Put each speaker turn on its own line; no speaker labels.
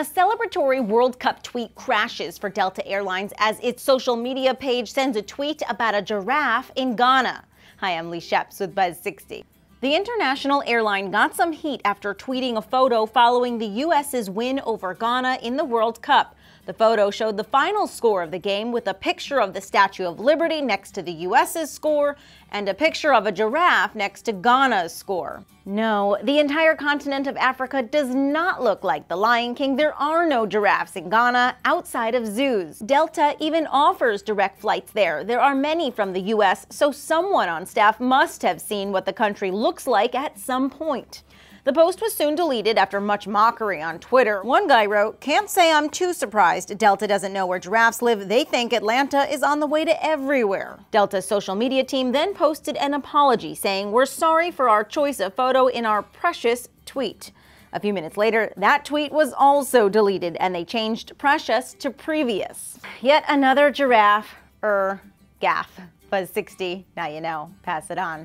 A celebratory World Cup tweet crashes for Delta Airlines as its social media page sends a tweet about a giraffe in Ghana. Hi, I'm Lee Sheps with Buzz 60. The international airline got some heat after tweeting a photo following the U.S.'s win over Ghana in the World Cup. The photo showed the final score of the game with a picture of the Statue of Liberty next to the U.S.'s score and a picture of a giraffe next to Ghana's score. No, the entire continent of Africa does not look like the Lion King. There are no giraffes in Ghana outside of zoos. Delta even offers direct flights there. There are many from the U.S., so someone on staff must have seen what the country looks like at some point. The post was soon deleted after much mockery on Twitter. One guy wrote, Can't say I'm too surprised. Delta doesn't know where giraffes live. They think Atlanta is on the way to everywhere. Delta's social media team then posted an apology saying, We're sorry for our choice of photo in our precious tweet. A few minutes later, that tweet was also deleted and they changed precious to previous. Yet another giraffe, er, gaff. Buzz 60, now you know. Pass it on.